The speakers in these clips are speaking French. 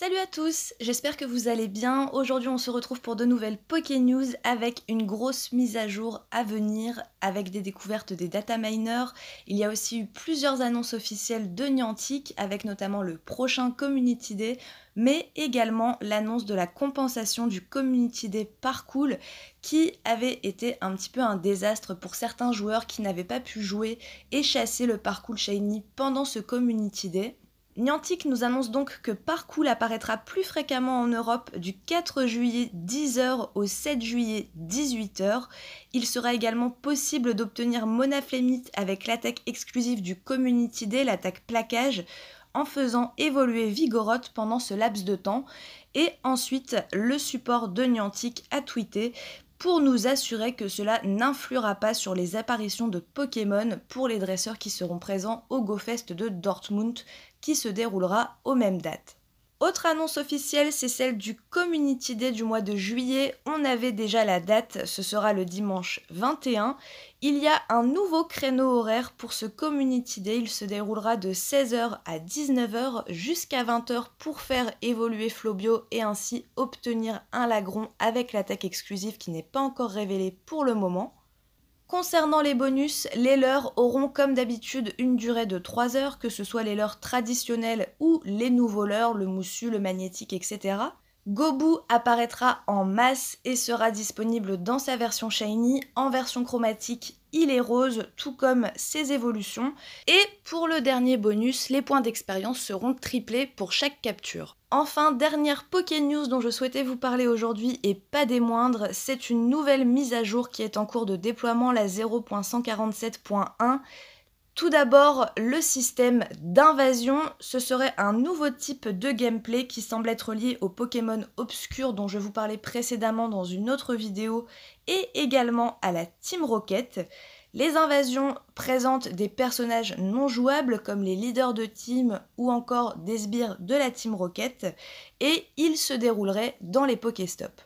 Salut à tous, j'espère que vous allez bien. Aujourd'hui on se retrouve pour de nouvelles Poké News avec une grosse mise à jour à venir avec des découvertes des data miners. Il y a aussi eu plusieurs annonces officielles de Niantic avec notamment le prochain Community Day mais également l'annonce de la compensation du Community Day par qui avait été un petit peu un désastre pour certains joueurs qui n'avaient pas pu jouer et chasser le parcours Shiny pendant ce Community Day. Niantic nous annonce donc que Parcool apparaîtra plus fréquemment en Europe du 4 juillet 10h au 7 juillet 18h. Il sera également possible d'obtenir Mona Monaflémite avec l'attaque exclusive du Community Day, l'attaque plaquage, en faisant évoluer Vigoroth pendant ce laps de temps. Et ensuite, le support de Niantic a tweeté pour nous assurer que cela n'influera pas sur les apparitions de Pokémon pour les dresseurs qui seront présents au GoFest de Dortmund qui se déroulera aux mêmes dates. Autre annonce officielle, c'est celle du Community Day du mois de juillet. On avait déjà la date, ce sera le dimanche 21. Il y a un nouveau créneau horaire pour ce Community Day. Il se déroulera de 16h à 19h jusqu'à 20h pour faire évoluer Flobio et ainsi obtenir un lagron avec l'attaque exclusive qui n'est pas encore révélée pour le moment. Concernant les bonus, les leurs auront comme d'habitude une durée de 3 heures, que ce soit les leurs traditionnels ou les nouveaux leurs, le moussu, le magnétique, etc. Gobu apparaîtra en masse et sera disponible dans sa version shiny, en version chromatique il est rose, tout comme ses évolutions. Et pour le dernier bonus, les points d'expérience seront triplés pour chaque capture. Enfin, dernière Poké News dont je souhaitais vous parler aujourd'hui et pas des moindres, c'est une nouvelle mise à jour qui est en cours de déploiement, la 0.147.1. Tout d'abord, le système d'invasion, ce serait un nouveau type de gameplay qui semble être lié aux Pokémon Obscur dont je vous parlais précédemment dans une autre vidéo et également à la Team Rocket. Les invasions présentent des personnages non jouables comme les leaders de team ou encore des sbires de la Team Rocket et ils se dérouleraient dans les Pokéstops.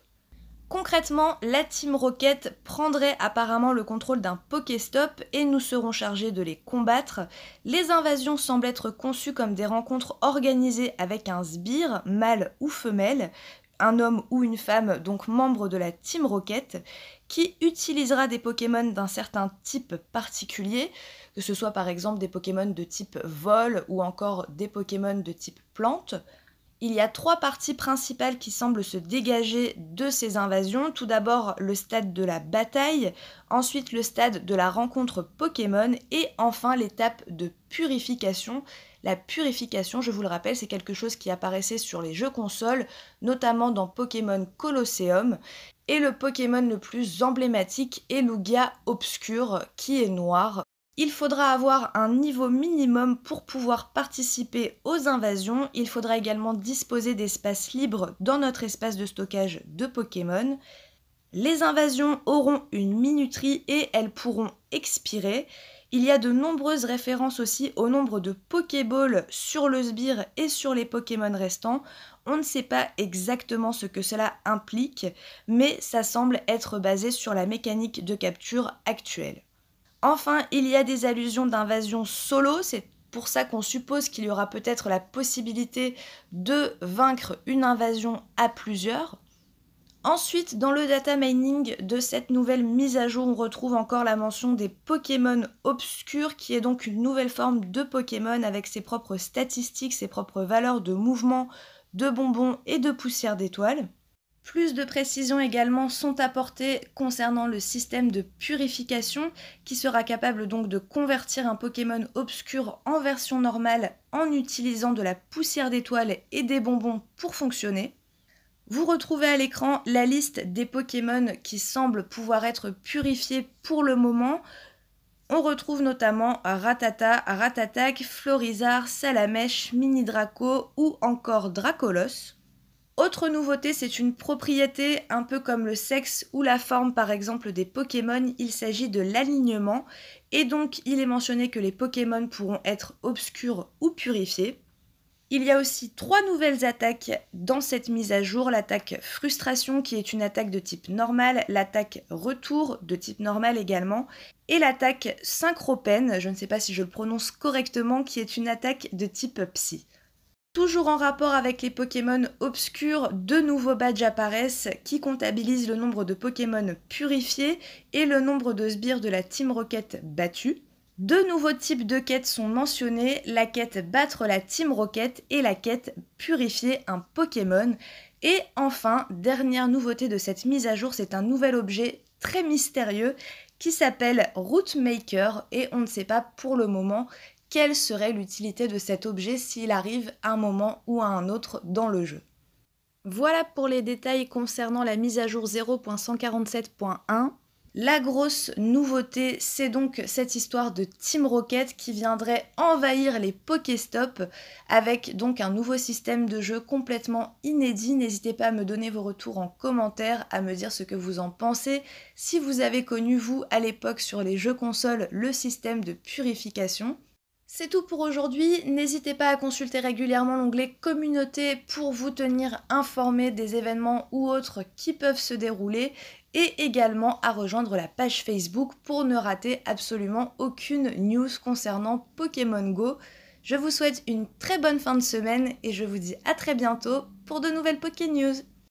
Concrètement, la Team Rocket prendrait apparemment le contrôle d'un Pokéstop et nous serons chargés de les combattre. Les invasions semblent être conçues comme des rencontres organisées avec un sbire, mâle ou femelle, un homme ou une femme, donc membre de la Team Rocket, qui utilisera des Pokémon d'un certain type particulier, que ce soit par exemple des Pokémon de type vol ou encore des Pokémon de type plante. Il y a trois parties principales qui semblent se dégager de ces invasions. Tout d'abord le stade de la bataille, ensuite le stade de la rencontre Pokémon et enfin l'étape de purification. La purification, je vous le rappelle, c'est quelque chose qui apparaissait sur les jeux consoles, notamment dans Pokémon Colosseum. Et le Pokémon le plus emblématique est Lugia Obscur, qui est noir, il faudra avoir un niveau minimum pour pouvoir participer aux invasions. Il faudra également disposer d'espaces libres dans notre espace de stockage de Pokémon. Les invasions auront une minuterie et elles pourront expirer. Il y a de nombreuses références aussi au nombre de Pokéballs sur le sbire et sur les Pokémon restants. On ne sait pas exactement ce que cela implique, mais ça semble être basé sur la mécanique de capture actuelle. Enfin, il y a des allusions d'invasion solo, c'est pour ça qu'on suppose qu'il y aura peut-être la possibilité de vaincre une invasion à plusieurs. Ensuite, dans le data mining de cette nouvelle mise à jour, on retrouve encore la mention des Pokémon obscurs, qui est donc une nouvelle forme de Pokémon avec ses propres statistiques, ses propres valeurs de mouvement, de bonbons et de poussière d'étoiles. Plus de précisions également sont apportées concernant le système de purification qui sera capable donc de convertir un Pokémon obscur en version normale en utilisant de la poussière d'étoiles et des bonbons pour fonctionner. Vous retrouvez à l'écran la liste des Pokémon qui semblent pouvoir être purifiés pour le moment. On retrouve notamment Ratata, Ratatak, Florizard, Salamèche, Mini Draco ou encore Dracolos. Autre nouveauté, c'est une propriété un peu comme le sexe ou la forme par exemple des Pokémon, il s'agit de l'alignement et donc il est mentionné que les Pokémon pourront être obscurs ou purifiés. Il y a aussi trois nouvelles attaques dans cette mise à jour, l'attaque frustration qui est une attaque de type normal, l'attaque retour de type normal également, et l'attaque synchropène, je ne sais pas si je le prononce correctement, qui est une attaque de type psy. Toujours en rapport avec les Pokémon obscurs, deux nouveaux badges apparaissent qui comptabilisent le nombre de Pokémon purifiés et le nombre de sbires de la Team Rocket battus. Deux nouveaux types de quêtes sont mentionnés, la quête battre la Team Rocket et la quête purifier un Pokémon. Et enfin, dernière nouveauté de cette mise à jour, c'est un nouvel objet très mystérieux qui s'appelle Route Maker et on ne sait pas pour le moment quelle serait l'utilité de cet objet s'il arrive à un moment ou à un autre dans le jeu. Voilà pour les détails concernant la mise à jour 0.147.1. La grosse nouveauté, c'est donc cette histoire de Team Rocket qui viendrait envahir les Pokéstop avec donc un nouveau système de jeu complètement inédit. N'hésitez pas à me donner vos retours en commentaire, à me dire ce que vous en pensez. Si vous avez connu, vous, à l'époque sur les jeux consoles, le système de purification, c'est tout pour aujourd'hui. N'hésitez pas à consulter régulièrement l'onglet Communauté pour vous tenir informé des événements ou autres qui peuvent se dérouler et également à rejoindre la page Facebook pour ne rater absolument aucune news concernant Pokémon Go. Je vous souhaite une très bonne fin de semaine et je vous dis à très bientôt pour de nouvelles Poké News.